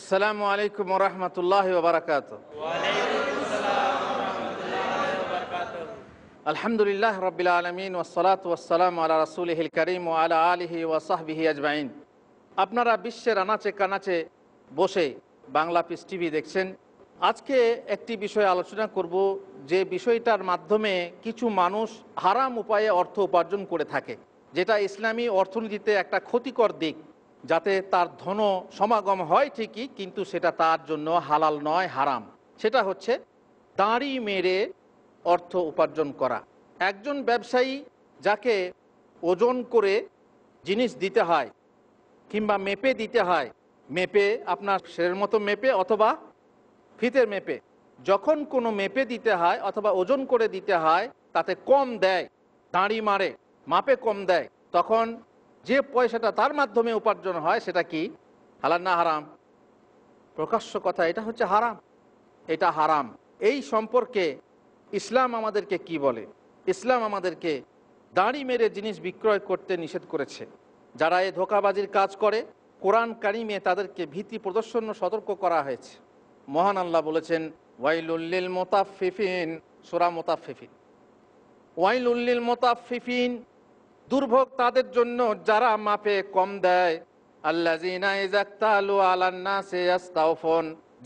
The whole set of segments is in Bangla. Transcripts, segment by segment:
আসসালামু আলাইকুম রহমতুল্লাহ বারাকাত আলহামদুলিল্লাহ রবিল আলমিন ওসলাত ওসালাম আল্লাহ রসুল হিল করিম ও আলা আলহি ওয়াসাহবিহি আজমাইন আপনারা বিশ্বের আনাচে কানাচে বসে বাংলা পিস টিভি দেখছেন আজকে একটি বিষয় আলোচনা করব যে বিষয়টার মাধ্যমে কিছু মানুষ হারাম উপায়ে অর্থ উপার্জন করে থাকে যেটা ইসলামী অর্থনীতিতে একটা ক্ষতিকর দিক যাতে তার ধন সমাগম হয় ঠিকই কিন্তু সেটা তার জন্য হালাল নয় হারাম সেটা হচ্ছে দাঁড়ি মেরে অর্থ উপার্জন করা একজন ব্যবসায়ী যাকে ওজন করে জিনিস দিতে হয় কিংবা মেপে দিতে হয় মেপে আপনার সের মতো মেপে অথবা ফিতের মেপে যখন কোনো মেপে দিতে হয় অথবা ওজন করে দিতে হয় তাতে কম দেয় দাঁড়ি মারে মাপে কম দেয় তখন যে পয়সাটা তার মাধ্যমে উপার্জন হয় সেটা কি হালাল না হারাম প্রকাশ্য কথা এটা হচ্ছে হারাম এটা হারাম এই সম্পর্কে ইসলাম আমাদেরকে কি বলে ইসলাম আমাদেরকে দাঁড়ি মেরে জিনিস বিক্রয় করতে নিষেধ করেছে যারা এ ধোকাবাজির কাজ করে কোরআন কারিমে তাদেরকে ভীতি প্রদর্শন সতর্ক করা হয়েছে মহান আল্লাহ বলেছেন ওয়াইলুল্লিল মোতাফিফিন সোরা মোতাফিফিন ওয়াইলুল্লিল মোতাফিফিন দুর্ভোগ তাদের জন্য যারা মাপে কম দেয় আল্লাহ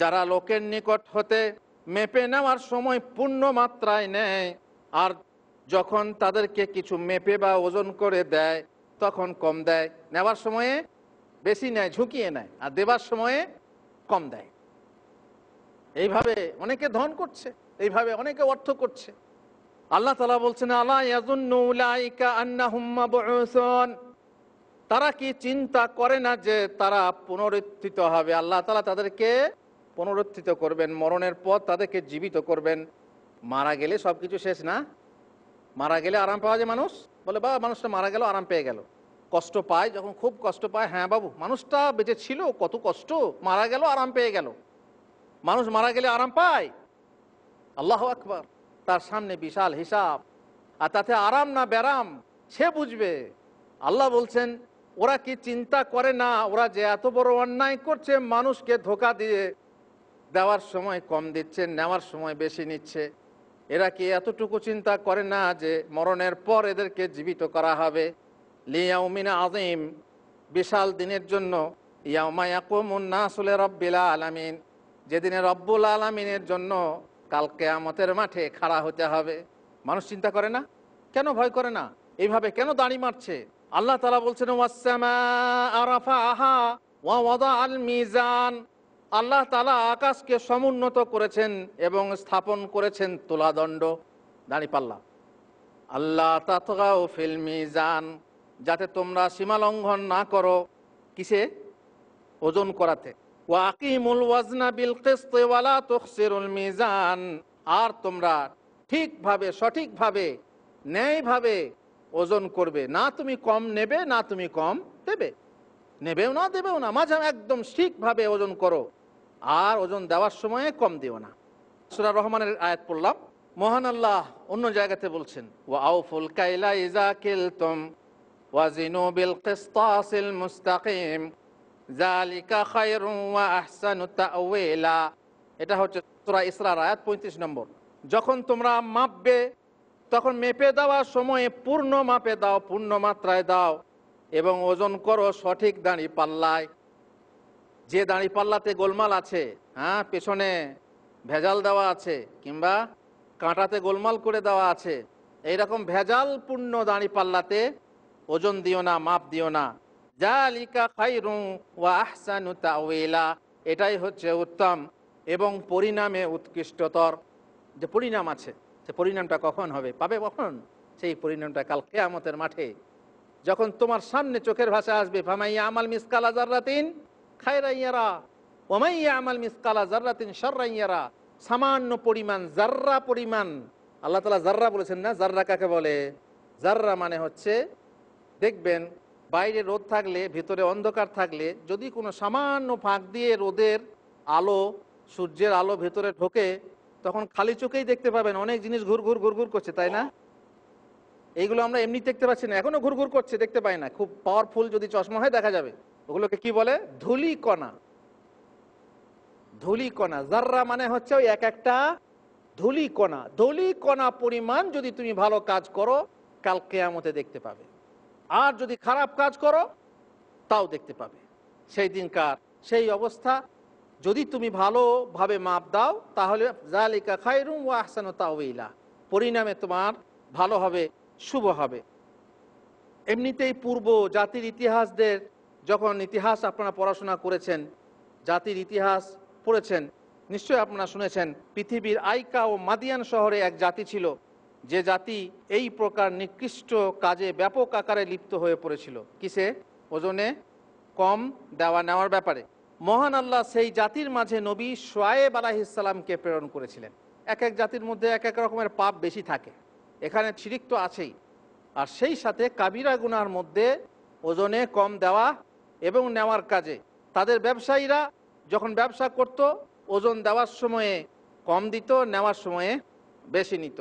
যারা লোকের নিকট হতে মেপে নেওয়ার সময় পূর্ণ মাত্রায় নেয় আর যখন তাদেরকে কিছু মেপে বা ওজন করে দেয় তখন কম দেয় নেওয়ার সময়ে বেশি নেয় ঝুঁকিয়ে নেয় আর দেবার সময়ে কম দেয় এইভাবে অনেকে ধন করছে এইভাবে অনেকে অর্থ করছে আল্লাহ তালা বলছেন আল্লাহ তারা কি চিন্তা করে না যে তারা পুনরুত্থিত হবে আল্লাহ তালা তাদেরকে পুনরুত্থিত করবেন মরণের পর তাদেরকে জীবিত করবেন মারা গেলে সব কিছু শেষ না মারা গেলে আরাম পাওয়া যায় মানুষ বলে বা মানুষটা মারা গেল আরাম পেয়ে গেল কষ্ট পায় যখন খুব কষ্ট পায় হ্যাঁ বাবু মানুষটা বেঁচে ছিল কত কষ্ট মারা গেল আরাম পেয়ে গেল মানুষ মারা গেলে আরাম পায় আল্লাহ আকবার তার সামনে বিশাল হিসাব আর তাতে আরাম না ব্যারাম সে বুঝবে আল্লাহ বলছেন ওরা কি চিন্তা করে না ওরা যে এত বড় অন্যায় করছে মানুষকে ধোকা দিয়ে দেওয়ার সময় কম দিচ্ছে নেওয়ার সময় বেশি নিচ্ছে এরা কি এতটুকু চিন্তা করে না যে মরণের পর এদেরকে জীবিত করা হবে লিয়াউমিনা আজিম বিশাল দিনের জন্য ইয়াউমায়াকুমুন্নাসুলে রব্বিলা আলামিন যেদিনে রব্বুল আলমিনের জন্য কালকে আমাদের মাঠে খাড়া হতে হবে মানুষ চিন্তা করে না কেন ভয় করে না এইভাবে কেন দাঁড়ি মারছে আল্লাহ তালা বলছেন মিজান আল্লাহ তালা আকাশকে সমুন্নত করেছেন এবং স্থাপন করেছেন দাঁড়ি দাঁড়িপাল্লা আল্লাহ তাতগাও ফিল মিজান যাতে তোমরা সীমালঙ্ঘন না করো কিসে ওজন করাতে ওয়াকিমুল ওয়াজনা বিল কিস্তিওয়ালা তখসিরুল আর তোমরা ঠিকভাবে সঠিকভাবে ন্যায়ভাবে ওজন করবে না তুমি কম নেবে না তুমি কম দেবে নেবেও না দেবেও না মাঝে একদম ঠিকভাবে ওজন করো আর ওজন দেওয়ার সময়ে কম দিও না সুরা রহমানের আয়াত পড়লাম মহান আল্লাহ অন্য জায়গাতে বলছেন ওয়াউফুল কাইলা ইজা কিলতম ওয়াজিনু বিল কিসতাসিল মুস্তাকিম জালিকা খায়রুয়া আহসানু তাওয়েলা এটা হচ্ছে তোরা ইসরার আয়াত 35 নম্বর যখন তোমরা মাপবে তখন মেপে দেওয়ার সময়ে পূর্ণ মাপে দাও পূর্ণ মাত্রায় দাও এবং ওজন করো সঠিক দাঁড়ি পাল্লায় যে দাঁড়ি পাল্লাতে গোলমাল আছে হ্যাঁ পেছনে ভেজাল দেওয়া আছে কিংবা কাঁটাতে গোলমাল করে দেওয়া আছে এইরকম ভেজালপূর্ণ দাঁড়ি পাল্লাতে ওজন দিও না মাপ দিও না জালিকা খাইরু ওয়া আহসানু তাওয়িলা এটাই হচ্ছে উত্তম এবং পরিণামে উৎকৃষ্টতর যে পরিণাম আছে সে পরিণামটা কখন হবে পাবে কখন সেই পরিণামটা কাল কেয়ামতের মাঠে যখন তোমার সামনে চোখের ভাষা আসবে ফামাইয়া আমাল মিসকাল আজারাতিন খায়রাইয়ারা ওমাইয়া আমাল মিসকাল জার্রাতিন সর্রাইয়ারা সামান্য পরিমাণ জার্রা পরিমাণ আল্লাহ তালা জাররা বলেছেন না জাররা কাকে বলে জার্রা মানে হচ্ছে দেখবেন বাইরে রোদ থাকলে ভেতরে অন্ধকার থাকলে যদি কোনো সামান্য ফাঁক দিয়ে রোদের আলো সূর্যের আলো ভেতরে ঢোকে তখন খালি চোখেই দেখতে পাবেন অনেক জিনিস ঘুর ঘুর ঘুর ঘুর করছে তাই না এইগুলো আমরা এমনি দেখতে পাচ্ছি না এখনো ঘুর ঘুর করছে দেখতে পাই না খুব পাওয়ারফুল যদি চশমা হয় দেখা যাবে ওগুলোকে কি বলে ধুলি কণা ধুলি কণা জাররা মানে হচ্ছে ওই এক একটা ধুলি কণা ধুলি কণা পরিমাণ যদি তুমি ভালো কাজ করো কাল কেয়ামতে দেখতে পাবে আর যদি খারাপ কাজ করো তাও দেখতে পাবে সেই দিনকার সেই অবস্থা যদি তুমি ভালোভাবে মাপ দাও তাহলে জালিকা খায়রুম ও আহসান তাওইলা পরিণামে তোমার ভালো হবে শুভ হবে এমনিতেই পূর্ব জাতির ইতিহাসদের যখন ইতিহাস আপনারা পড়াশোনা করেছেন জাতির ইতিহাস পড়েছেন নিশ্চয়ই আপনারা শুনেছেন পৃথিবীর আইকা ও মাদিয়ান শহরে এক জাতি ছিল যে জাতি এই প্রকার নিকৃষ্ট কাজে ব্যাপক আকারে লিপ্ত হয়ে পড়েছিল কিসে ওজনে কম দেওয়া নেওয়ার ব্যাপারে মহান আল্লাহ সেই জাতির মাঝে নবী সোয়েব আলাহিসাল্লামকে প্রেরণ করেছিলেন এক এক জাতির মধ্যে এক এক রকমের পাপ বেশি থাকে এখানে শিরিক তো আছেই আর সেই সাথে কাবিরা গুনার মধ্যে ওজনে কম দেওয়া এবং নেওয়ার কাজে তাদের ব্যবসায়ীরা যখন ব্যবসা করত ওজন দেওয়ার সময়ে কম দিত নেওয়ার সময়ে বেশি নিত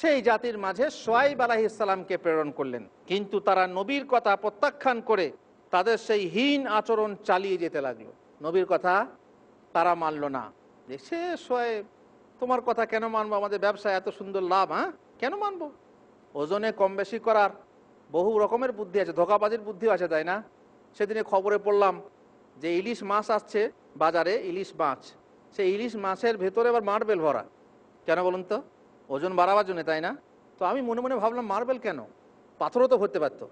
সেই জাতির মাঝে সোয়াইব আলাহি ইসলামকে প্রেরণ করলেন কিন্তু তারা নবীর কথা প্রত্যাখ্যান করে তাদের সেই হীন আচরণ চালিয়ে যেতে লাগলো নবীর কথা তারা মানল না যে সে সোয়েব তোমার কথা কেন মানবো আমাদের ব্যবসায় এত সুন্দর লাভ হ্যাঁ কেন মানবো ওজনে কম বেশি করার বহু রকমের বুদ্ধি আছে ধোকাবাজির বুদ্ধি আছে তাই না সেদিনে খবরে পড়লাম যে ইলিশ মাছ আসছে বাজারে ইলিশ মাছ সেই ইলিশ মাছের ভেতরে আবার মার্বেল ভরা কেন বলুন তো ওজন বাড়াবার জন্য তাই না তো আমি মনে মনে ভাবলাম মার্বেল কেন পাথরও তো ভরতে পারতো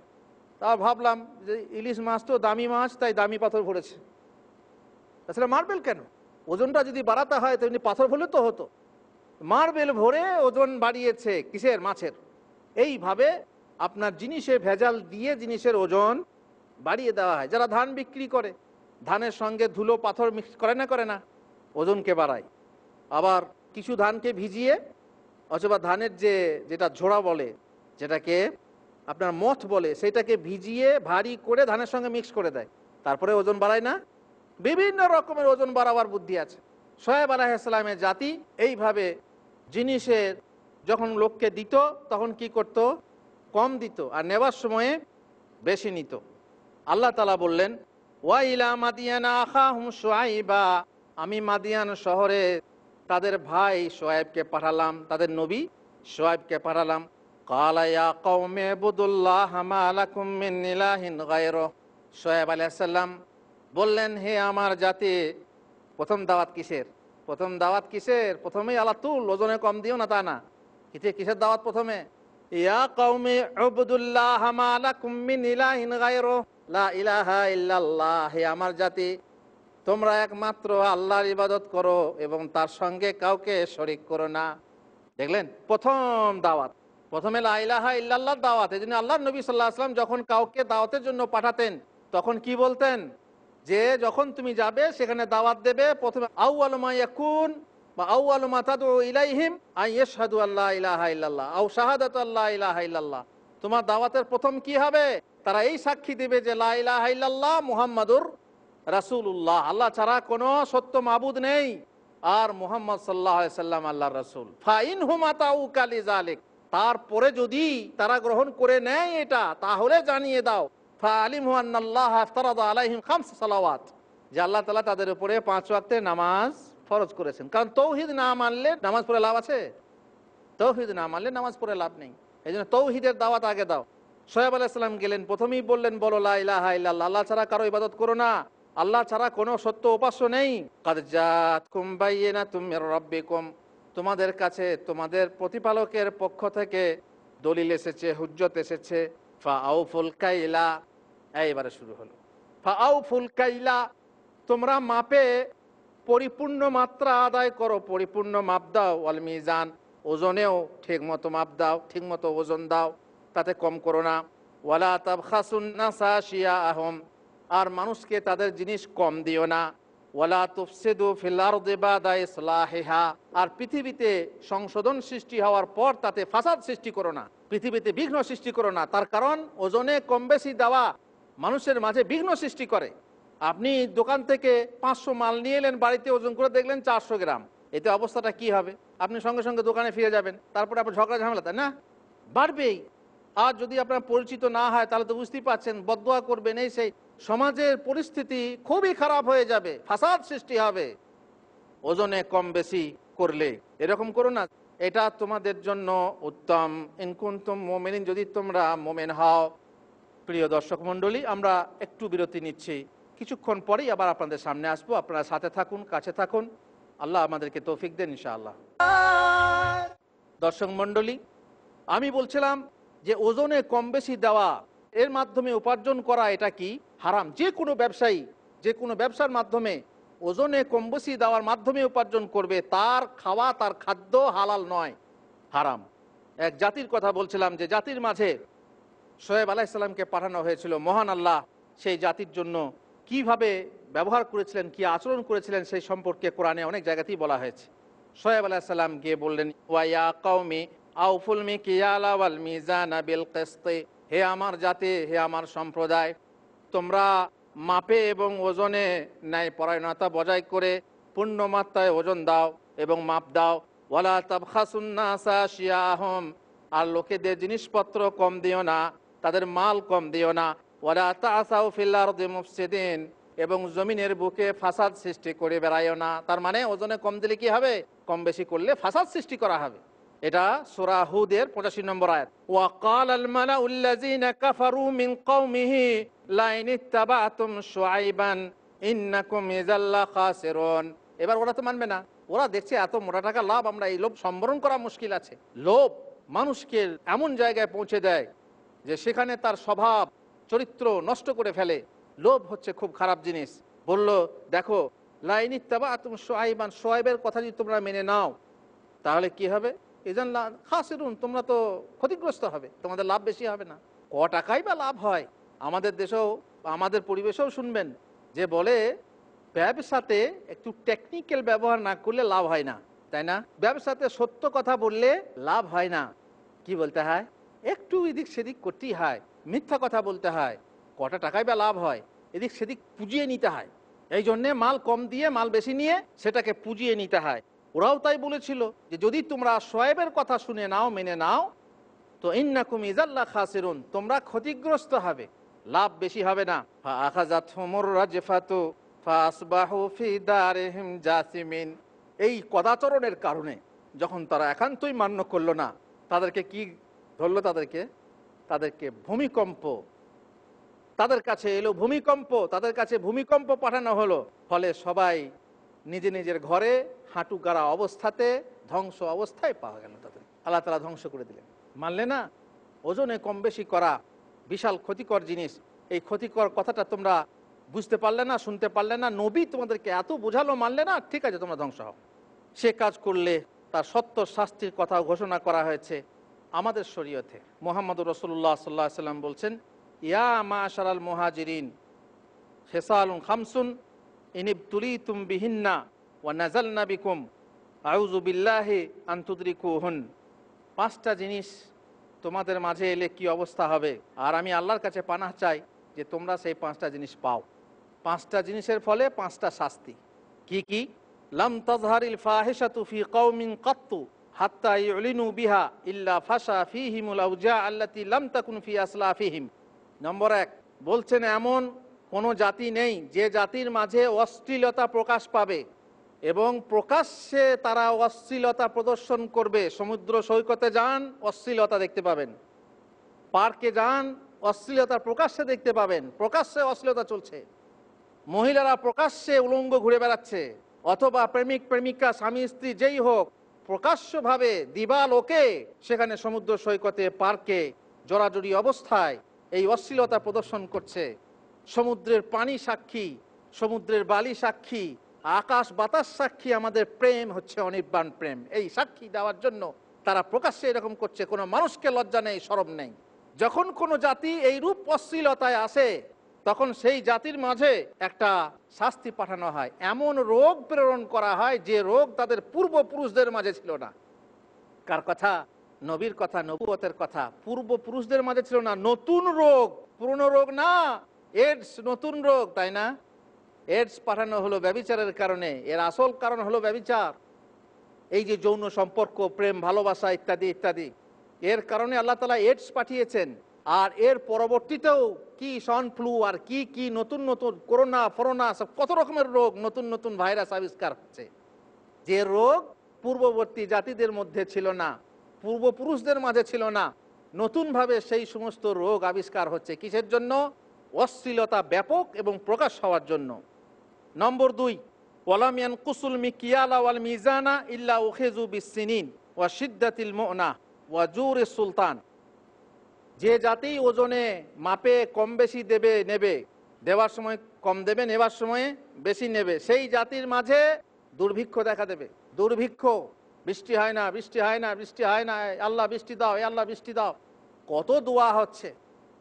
তা ভাবলাম যে ইলিশ মাছ তো দামি মাছ তাই দামি পাথর ভরেছে তাছাড়া মার্বেল কেন ওজনটা যদি বাড়াতে হয় তো এমনি পাথর ভরলে তো হতো মার্বেল ভরে ওজন বাড়িয়েছে কিসের মাছের এইভাবে আপনার জিনিসে ভেজাল দিয়ে জিনিসের ওজন বাড়িয়ে দেওয়া হয় যারা ধান বিক্রি করে ধানের সঙ্গে ধুলো পাথর মিক্স করে না করে না ওজনকে বাড়ায় আবার কিছু ধানকে ভিজিয়ে অথবা ধানের যে যেটা ঝোড়া বলে যেটাকে আপনার মথ বলে সেটাকে ভিজিয়ে ভারী করে ধানের সঙ্গে মিক্স করে দেয় তারপরে ওজন বাড়ায় না বিভিন্ন রকমের ওজন বাড়াবার বুদ্ধি আছে সোহেব আলাহিসাল্লামের জাতি এইভাবে জিনিসের যখন লোককে দিত তখন কি করত কম দিত আর নেবার সময়ে বেশি নিত আল্লাহ তালা বললেন ওয়াইলা মাদিয়ানা আখা হুম সোয়াইবা আমি মাদিয়ান শহরে তাদের ভাই সোয়েবকে পাঠালাম তাদের নবী সোয়েবকে পাঠালাম কালায়া কৌমে বুদুল্লাহ সোয়েব আলিয়াল্লাম বললেন হে আমার জাতি প্রথম দাওয়াত কিসের প্রথম দাওয়াত কিসের প্রথমেই আল্লাহ তুল ওজনে কম দিও না তা না কিসে কিসের দাওয়াত প্রথমে ইয়া কৌমে হে আমার জাতি তোমরা একমাত্র আল্লাহর ইবাদত করো এবং তার সঙ্গে কাউকে শরিক করো না দেখলেন প্রথম দাওয়াত প্রথমে লাইলাহা দাওয়াত এই জন্য আল্লাহ নবী সাল্লাহ আসলাম যখন কাউকে দাওয়াতের জন্য পাঠাতেন তখন কি বলতেন যে যখন তুমি যাবে সেখানে দাওয়াত দেবে প্রথমে আউ আলমা বা আউ তাদু ইলাইহিম আই ইসাদু আল্লাহ ইলাহা ইল্লাল্লাহ আউ শাহাদাত আল্লাহ ইলাহা ইল্লাল্লাহ তোমার দাওয়াতের প্রথম কি হবে তারা এই সাক্ষী দিবে যে লাহ মুহাম্মাদুর রাসুল্লাহ আল্লাহ ছাড়া কোনো সত্য মাবুদ নেই আর মোহাম্মদ সাল্লাহ সাল্লাম আল্লাহ রাসুল ফাইন হুমাতাউ কালি জালেক তারপরে যদি তারা গ্রহণ করে নেয় এটা তাহলে জানিয়ে দাও ফা আলিম সালাওয়াত তালা তাদের উপরে পাঁচ নামাজ ফরজ করেছেন কারণ তৌহিদ না মানলে নামাজ পড়ে লাভ আছে তৌহিদ না মানলে নামাজ পড়ে লাভ নেই এই জন্য তৌহিদের দাওয়াত আগে দাও গেলেন প্রথমেই বললেন বলো লাহ আল্লাহ ছাড়া কারো ইবাদত করো না আল্লাহ ছাড়া কোনো সত্য উপাস্য নেই কাদজাত কুম্বাইয়েনা তুমি রব্বিকুম তোমাদের কাছে তোমাদের প্রতিপালকের পক্ষ থেকে দলিল এসেছে হুজ্জত এসেছে ফা আউ ফুলকাইলা এইবারে শুরু হলো ফা আউ ফুলকাইলা তোমরা মাপে পরিপূর্ণ মাত্রা আদায় করো পরিপূর্ণ মাপ দাও অল মিজান ওজনেও ঠিকমতো মাপ দাও ঠিকমতো ওজন দাও তাতে কম করো না ওয়ালা তাব খাসুন্না সাশিয়া আহম আর মানুষকে তাদের জিনিস কম দিও না ওয়ালা তুফসেদু ফিলারদেবাদা ইসলাহেহা আর পৃথিবীতে সংশোধন সৃষ্টি হওয়ার পর তাতে ফাসাদ সৃষ্টি করো না পৃথিবীতে বিঘ্ন সৃষ্টি করো না তার কারণ ওজনে কম বেশি দেওয়া মানুষের মাঝে বিঘ্ন সৃষ্টি করে আপনি দোকান থেকে পাঁচশো মাল নিয়ে এলেন বাড়িতে ওজন করে দেখলেন চারশো গ্রাম এতে অবস্থাটা কি হবে আপনি সঙ্গে সঙ্গে দোকানে ফিরে যাবেন তারপরে আপনার ঝগড়া ঝামেলা তাই না বাড়বেই আর যদি আপনার পরিচিত না হয় তাহলে তো বুঝতেই পারছেন বদোয়া করবেন এই সেই সমাজের পরিস্থিতি খুবই খারাপ হয়ে যাবে ফাসাদ সৃষ্টি হবে ওজনে কম বেশি করলে এরকম করো না এটা তোমাদের জন্য উত্তম ইনকুন্তম মোমেনিন যদি তোমরা মোমেন হও প্রিয় দর্শক মন্ডলী আমরা একটু বিরতি নিচ্ছি কিছুক্ষণ পরেই আবার আপনাদের সামনে আসবো আপনারা সাথে থাকুন কাছে থাকুন আল্লাহ আমাদেরকে তৌফিক দেন ইনশাআল্লাহ দর্শক মন্ডলী আমি বলছিলাম যে ওজনে কম বেশি দেওয়া এর মাধ্যমে উপার্জন করা এটা কি হারাম যে কোনো ব্যবসায়ী যে কোনো ব্যবসার মাধ্যমে ওজনে কম্বসি দেওয়ার মাধ্যমে উপার্জন করবে তার খাওয়া তার খাদ্য হালাল নয় হারাম এক জাতির কথা বলছিলাম যে জাতির মাঝে সোহেব আলাইসাল্লামকে পাঠানো হয়েছিল মহান আল্লাহ সেই জাতির জন্য কিভাবে ব্যবহার করেছিলেন কি আচরণ করেছিলেন সেই সম্পর্কে কোরআনে অনেক জায়গাতেই বলা হয়েছে সোহেব আলাহিসাল্লাম গিয়ে বললেন ওয়াইয়া কৌমি আউফুল মি কিয়ালা ওয়াল মিজানা বিল কেস্তে হে আমার জাতি হে আমার সম্প্রদায় তোমরা মাপে এবং ওজনে ন্যায় পরায়ণতা বজায় করে পূর্ণ মাত্রায় ওজন দাও এবং মাপ দাও ওয়ালা তাবখাসুন্নাসা আর লোকেদের জিনিসপত্র কম দিও না তাদের মাল কম দিও না ওয়ালা তাসাউ ফিল্লার মুফসিদিন এবং জমিনের বুকে ফাসাদ সৃষ্টি করে বেড়াইও না তার মানে ওজনে কম দিলে কি হবে কম বেশি করলে ফাসাদ সৃষ্টি করা হবে এটা সুরাহুদের পঁচাশি নম্বর আয়াত ওয়াকাল আলমালা উল্লাজিন কাফারু মিন কওমিহি লাইন ইত্তাবাতুম শুআইবান ইন্নাকুম ইজাল্লা খাসিরুন এবার ওরা তো মানবে না ওরা দেখছে এত মোটা টাকা লাভ আমরা এই লোভ সম্বরণ করা মুশকিল আছে লোভ মানুষকে এমন জায়গায় পৌঁছে দেয় যে সেখানে তার স্বভাব চরিত্র নষ্ট করে ফেলে লোভ হচ্ছে খুব খারাপ জিনিস বলল দেখো লাইন ইত্তাবা তুমি সোহাইবান সোহাইবের কথা যদি তোমরা মেনে নাও তাহলে কি হবে এই জন্য খাসেরুন তোমরা তো ক্ষতিগ্রস্ত হবে তোমাদের লাভ বেশি হবে না ক টাকাই বা লাভ হয় আমাদের দেশেও আমাদের পরিবেশেও শুনবেন যে বলে ব্যবসাতে একটু টেকনিক্যাল ব্যবহার না করলে লাভ হয় না তাই না ব্যবসাতে সত্য কথা বললে লাভ হয় না কি বলতে হয় একটু এদিক সেদিক করতেই হয় মিথ্যা কথা বলতে হয় কটা টাকাই বা লাভ হয় এদিক সেদিক পুজিয়ে নিতে হয় এই জন্যে মাল কম দিয়ে মাল বেশি নিয়ে সেটাকে পুজিয়ে নিতে হয় ওরাও তাই বলেছিল যে যদি তোমরা সোয়েবের কথা শুনে নাও মেনে নাও তো ইন্নাকুম ইজাল্লা খাসেরুন তোমরা ক্ষতিগ্রস্ত হবে লাভ বেশি হবে না জাসিমিন এই কদাচরণের কারণে যখন তারা একান্তই মান্য করলো না তাদেরকে কি ধরলো তাদেরকে তাদেরকে ভূমিকম্প তাদের কাছে এলো ভূমিকম্প তাদের কাছে ভূমিকম্প পাঠানো হলো ফলে সবাই নিজে নিজের ঘরে হাঁটু গাড়া অবস্থাতে ধ্বংস অবস্থায় পাওয়া গেল তাদের আল্লাহ তালা ধ্বংস করে দিলেন মানলে না ওজনে কম বেশি করা বিশাল ক্ষতিকর জিনিস এই ক্ষতিকর কথাটা তোমরা বুঝতে পারলে না শুনতে পারলে না নবী তোমাদেরকে এত বোঝালো মানলে না ঠিক আছে তোমরা ধ্বংস হও সে কাজ করলে তার সত্য শাস্তির কথা ঘোষণা করা হয়েছে আমাদের শরীয়তে মোহাম্মদ রসুল্লাহ সাল্লাহ সাল্লাম বলছেন ইয়া মা সারাল হেসা আলুন খামসুন ইনিব তুলি তুম বিহিন্না ওয়ানাজাল নাবিকুম আউজুবিল্লাহে আন্তুদ্রি কুহন পাঁচটা জিনিস তোমাদের মাঝে এলে কি অবস্থা হবে আর আমি আল্লাহর কাছে পানাহ চাই যে তোমরা সেই পাঁচটা জিনিস পাও পাঁচটা জিনিসের ফলে পাঁচটা শাস্তি কি কি লাম তজহারিল ফাহেসাতুফি কৌমিন কত্তু হাত্তা ইউলিনু বিহা ইল্লা ফাসা ফিহিমুল আউজা আল্লাতি লাম তাকুন ফি আসলা ফিহিম নম্বর এক বলছেন এমন কোনো জাতি নেই যে জাতির মাঝে অশ্লীলতা প্রকাশ পাবে এবং প্রকাশ্যে তারা অশ্লীলতা প্রদর্শন করবে সমুদ্র সৈকতে যান অশ্লীলতা দেখতে পাবেন পার্কে যান অশ্লীলতা প্রকাশ্যে দেখতে পাবেন প্রকাশ্যে অশ্লীলতা চলছে মহিলারা প্রকাশ্যে উলঙ্গ ঘুরে বেড়াচ্ছে অথবা প্রেমিক প্রেমিকা স্বামী স্ত্রী যেই হোক প্রকাশ্যভাবে দিবালোকে সেখানে সমুদ্র সৈকতে পার্কে জড়াজড়ি অবস্থায় এই অশ্লীলতা প্রদর্শন করছে সমুদ্রের পানি সাক্ষী সমুদ্রের বালি সাক্ষী আকাশ বাতাস সাক্ষী আমাদের প্রেম হচ্ছে অনির্বাণ প্রেম এই সাক্ষী দেওয়ার জন্য তারা প্রকাশ্যে এরকম করছে কোনো মানুষকে লজ্জা নেই সরম নেই যখন কোনো জাতি এই রূপ অশ্লীলতায় আসে তখন সেই জাতির মাঝে একটা শাস্তি পাঠানো হয় এমন রোগ প্রেরণ করা হয় যে রোগ তাদের পূর্বপুরুষদের মাঝে ছিল না কার কথা নবীর কথা নবুয়তের কথা পূর্বপুরুষদের মাঝে ছিল না নতুন রোগ পুরনো রোগ না এডস নতুন রোগ তাই না এডস পাঠানো হলো ব্যবিচারের কারণে এর আসল কারণ হলো ব্যবিচার এই যে যৌন সম্পর্ক প্রেম ভালোবাসা ইত্যাদি ইত্যাদি এর কারণে আল্লাহ তালা এডস পাঠিয়েছেন আর এর পরবর্তীতেও কি সন ফ্লু আর কি কি নতুন নতুন করোনা ফরোনা সব কত রকমের রোগ নতুন নতুন ভাইরাস আবিষ্কার হচ্ছে যে রোগ পূর্ববর্তী জাতিদের মধ্যে ছিল না পূর্বপুরুষদের মাঝে ছিল না নতুনভাবে সেই সমস্ত রোগ আবিষ্কার হচ্ছে কিসের জন্য অশ্লীলতা ব্যাপক এবং প্রকাশ হওয়ার জন্য নম্বর দুই ওয়ালামিয়ান কুসুল মিকিয়ালা ওয়াল মিজানা ইল্লা উখেজু বিসিনিন ওয়া সিদ্দাতিল মোনা ওয়া জুর সুলতান যে জাতি ওজনে মাপে কম বেশি দেবে নেবে দেওয়ার সময় কম দেবে নেবার সময়ে বেশি নেবে সেই জাতির মাঝে দুর্ভিক্ষ দেখা দেবে দুর্ভিক্ষ বৃষ্টি হয় না বৃষ্টি হয় না বৃষ্টি হয় না আল্লাহ বৃষ্টি দাও এ আল্লাহ বৃষ্টি দাও কত দোয়া হচ্ছে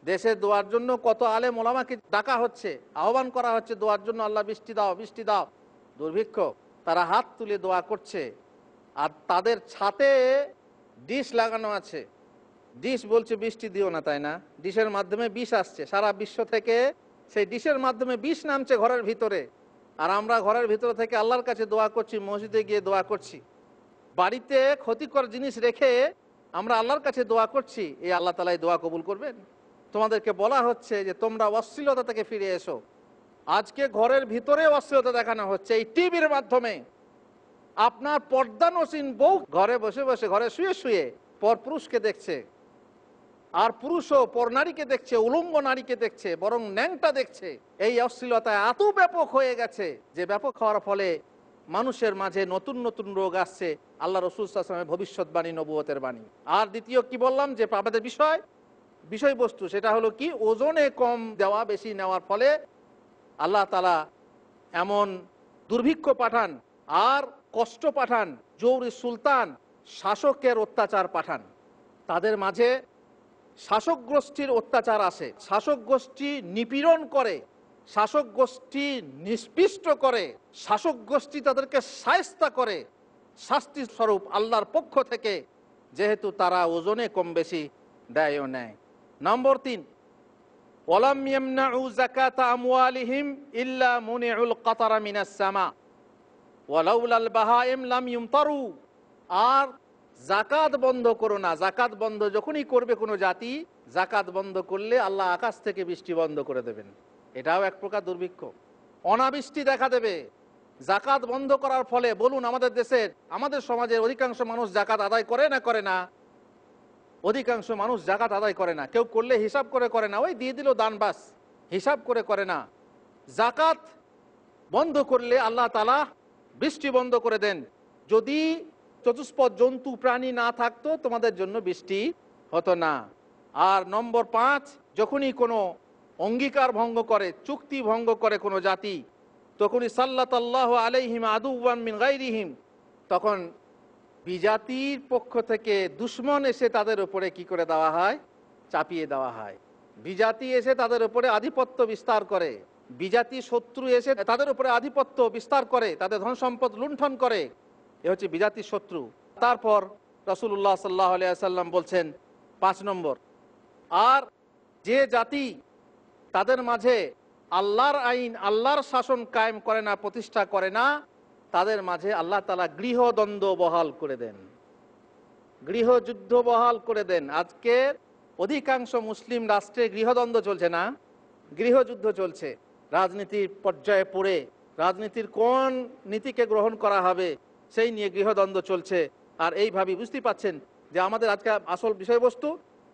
দেশে দোয়ার জন্য কত আলে মোলামাকে ডাকা হচ্ছে আহ্বান করা হচ্ছে দোয়ার জন্য আল্লাহ বৃষ্টি দাও বৃষ্টি দাও দুর্ভিক্ষ তারা হাত তুলে দোয়া করছে আর তাদের ছাতে ডিশ লাগানো আছে ডিশ বলছে বৃষ্টি দিও না তাই না ডিশের মাধ্যমে বিষ আসছে সারা বিশ্ব থেকে সেই ডিশের মাধ্যমে বিষ নামছে ঘরের ভিতরে আর আমরা ঘরের ভিতরে থেকে আল্লাহর কাছে দোয়া করছি মসজিদে গিয়ে দোয়া করছি বাড়িতে ক্ষতিকর জিনিস রেখে আমরা আল্লাহর কাছে দোয়া করছি এই আল্লাহ তালাই দোয়া কবুল করবেন তোমাদেরকে বলা হচ্ছে যে তোমরা অশ্লীলতা থেকে ফিরে এসো আজকে ঘরের ভিতরে অশ্লীলতা দেখানো হচ্ছে এই টিভির মাধ্যমে আপনার পর্দা নসীন বউ ঘরে বসে বসে ঘরে শুয়ে শুয়ে পর পুরুষকে দেখছে আর পুরুষও পর নারীকে দেখছে উলঙ্গ নারীকে দেখছে বরং ন্যাংটা দেখছে এই অশ্লীলতা এত ব্যাপক হয়ে গেছে যে ব্যাপক হওয়ার ফলে মানুষের মাঝে নতুন নতুন রোগ আসছে আল্লাহ রসুল আসলামের ভবিষ্যৎবাণী নবুয়তের বাণী আর দ্বিতীয় কি বললাম যে আমাদের বিষয় বিষয়বস্তু সেটা হলো কি ওজনে কম দেওয়া বেশি নেওয়ার ফলে আল্লাহ তালা এমন দুর্ভিক্ষ পাঠান আর কষ্ট পাঠান জৌরি সুলতান শাসকের অত্যাচার পাঠান তাদের মাঝে শাসক গোষ্ঠীর অত্যাচার আসে শাসক গোষ্ঠী নিপীড়ন করে শাসক গোষ্ঠী নিষ্পিষ্ট করে শাসক গোষ্ঠী তাদেরকে সায়স্তা করে শাস্তি স্বরূপ আল্লাহর পক্ষ থেকে যেহেতু তারা ওজনে কম বেশি দেয় ও নেয় নম্বর তিন আর জাকাত বন্ধ করো না জাকাত বন্ধ যখনই করবে কোনো জাতি জাকাত বন্ধ করলে আল্লাহ আকাশ থেকে বৃষ্টি বন্ধ করে দেবেন এটাও এক প্রকার দুর্ভিক্ষ অনাবৃষ্টি দেখা দেবে জাকাত বন্ধ করার ফলে বলুন আমাদের দেশের আমাদের সমাজের অধিকাংশ মানুষ জাকাত আদায় করে না করে না অধিকাংশ মানুষ জাকাত আদায় করে না কেউ করলে হিসাব করে করে না ওই দিয়ে দিল দান বাস হিসাব করে করে না জাকাত বন্ধ করলে আল্লাহ তালা বৃষ্টি বন্ধ করে দেন যদি চতুষ্পদ জন্তু প্রাণী না থাকতো তোমাদের জন্য বৃষ্টি হতো না আর নম্বর পাঁচ যখনই কোনো অঙ্গীকার ভঙ্গ করে চুক্তি ভঙ্গ করে কোনো জাতি তখনই সাল্লাহ আলাইহিম আদুবান মিন গাইরিহিম তখন বিজাতির পক্ষ থেকে দুশ্মন এসে তাদের উপরে কি করে দেওয়া হয় চাপিয়ে দেওয়া হয় বিজাতি এসে তাদের উপরে আধিপত্য বিস্তার করে বিজাতি শত্রু এসে তাদের উপরে আধিপত্য বিস্তার করে তাদের ধন সম্পদ লুণ্ঠন করে এ হচ্ছে বিজাতি শত্রু তারপর রসুল্লাহ সাল্লাহ আলিয়াল্লাম বলছেন পাঁচ নম্বর আর যে জাতি তাদের মাঝে আল্লাহর আইন আল্লাহর শাসন কায়েম করে না প্রতিষ্ঠা করে না তাদের মাঝে আল্লাহ তালা গৃহদ্বন্দ্ব বহাল করে দেন গৃহযুদ্ধ বহাল করে দেন আজকে অধিকাংশ মুসলিম রাষ্ট্রে গৃহদ্বন্দ্ব চলছে না গৃহযুদ্ধ চলছে রাজনীতির পর্যায়ে পড়ে রাজনীতির কোন নীতিকে গ্রহণ করা হবে সেই নিয়ে গৃহদ্বন্দ্ব চলছে আর এইভাবে বুঝতে পাচ্ছেন যে আমাদের আজকে আসল বিষয়বস্তু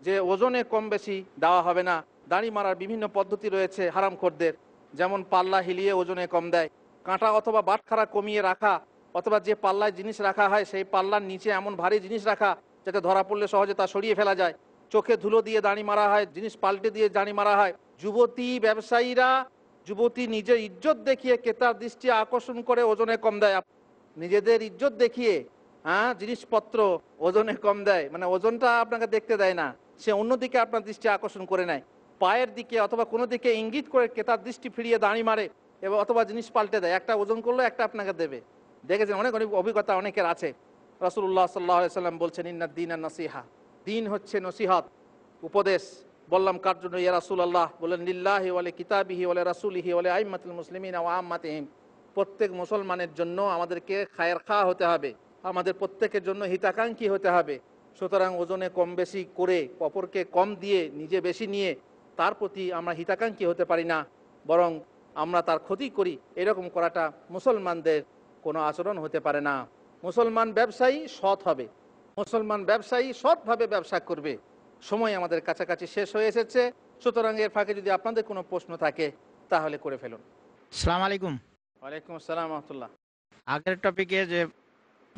যে ওজনে কম বেশি দেওয়া হবে না দাঁড়ি মারার বিভিন্ন পদ্ধতি রয়েছে হারামখোরদের যেমন পাল্লা হিলিয়ে ওজনে কম দেয় কাঁটা অথবা বাটখারা কমিয়ে রাখা অথবা যে পাল্লায় জিনিস রাখা হয় সেই পাল্লার নিচে এমন ভারী জিনিস রাখা যাতে ধরা পড়লে সহজে তা সরিয়ে ফেলা যায় চোখে ধুলো দিয়ে দাঁড়ি মারা হয় জিনিস পাল্টে দিয়ে দাঁড়ি মারা হয় যুবতী ব্যবসায়ীরা যুবতী নিজের ইজ্জত দেখিয়ে ক্রেতার দৃষ্টি আকর্ষণ করে ওজনে কম দেয় নিজেদের ইজ্জত দেখিয়ে হ্যাঁ জিনিসপত্র ওজনে কম দেয় মানে ওজনটা আপনাকে দেখতে দেয় না সে অন্যদিকে আপনার দৃষ্টি আকর্ষণ করে নেয় পায়ের দিকে অথবা কোনো দিকে ইঙ্গিত করে ক্রেতার দৃষ্টি ফিরিয়ে দাঁড়ি মারে এবার অথবা জিনিস পাল্টে দেয় একটা ওজন করলো একটা আপনাকে দেবে দেখেছেন অনেক অনেক অভিজ্ঞতা অনেকের আছে রসুল্লাহ সাল্লাহ সাল্লাম বলছেন ইন্না দিন আর নসিহা দিন হচ্ছে নসিহাত উপদেশ বললাম কার জন্য ইয়া রাসুল আল্লাহ বলেন লিল্লাহি ওয়ালে কিতাবিহি বলে রাসুলিহি ওয়ালে আইমাতুল মুসলিমিন ও আম্মাতিহিম প্রত্যেক মুসলমানের জন্য আমাদেরকে খায়ের খা হতে হবে আমাদের প্রত্যেকের জন্য হিতাকাঙ্ক্ষী হতে হবে সুতরাং ওজনে কম বেশি করে অপরকে কম দিয়ে নিজে বেশি নিয়ে তার প্রতি আমরা হিতাকাঙ্ক্ষী হতে পারি না বরং আমরা তার ক্ষতি করি এরকম করাটা মুসলমানদের কোনো আচরণ হতে পারে না মুসলমান ব্যবসায়ী সৎ হবে মুসলমান ব্যবসায়ী সৎভাবে ব্যবসা করবে সময় আমাদের কাছাকাছি শেষ হয়ে এসেছে সুতরাং এর ফাঁকে যদি আপনাদের কোনো প্রশ্ন থাকে তাহলে করে ফেলুন সালাম আলাইকুম ওয়ালাইকুম আসসালাম রহমতুল্লাহ আগের টপিকে যে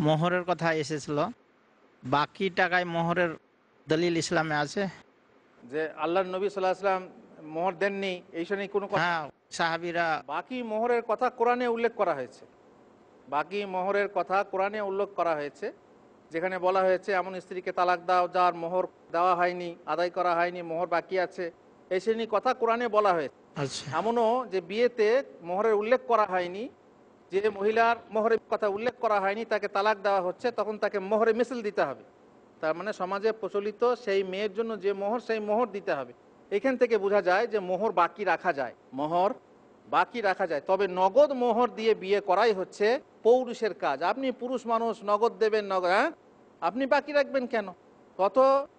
মোহরের কথা এসেছিল বাকি টাকায় মোহরের দলিল ইসলামে আছে যে আল্লাহ নবী সাল্লাহ আসলাম মোহর দেননি এই সব কোনো কথা হ্যাঁ, সাহাবিরা বাকি মোহরের কথা কোরআনে উল্লেখ করা হয়েছে বাকি মোহরের কথা কোরআনে উল্লেখ করা হয়েছে যেখানে বলা হয়েছে এমন স্ত্রীকে তালাক দাও যার মোহর দেওয়া হয়নি আদায় করা হয়নি মোহর বাকি আছে এই শ্রেণী কথা কোরআনে বলা হয়েছে আচ্ছা। এমনও যে বিয়েতে মোহরের উল্লেখ করা হয়নি যে মহিলার মোহরের কথা উল্লেখ করা হয়নি তাকে তালাক দেওয়া হচ্ছে তখন তাকে মোহরে মিছিল দিতে হবে তার মানে সমাজে প্রচলিত সেই মেয়ের জন্য যে মোহর সেই মোহর দিতে হবে এখান থেকে বোঝা যায় যে মোহর বাকি রাখা যায় মোহর বাকি রাখা যায় তবে নগদ মোহর দিয়ে বিয়ে করাই হচ্ছে পৌরুষের কাজ আপনি পুরুষ মানুষ নগদ দেবেন নগদ হ্যাঁ আপনি বাকি রাখবেন কেন কত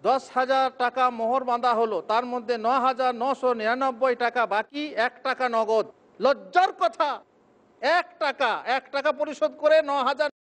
দশ হাজার টাকা মোহর বাঁধা হলো তার মধ্যে ন হাজার নশো নিরানব্বই টাকা বাকি এক টাকা নগদ লজ্জার কথা এক টাকা এক টাকা পরিশোধ করে ন হাজার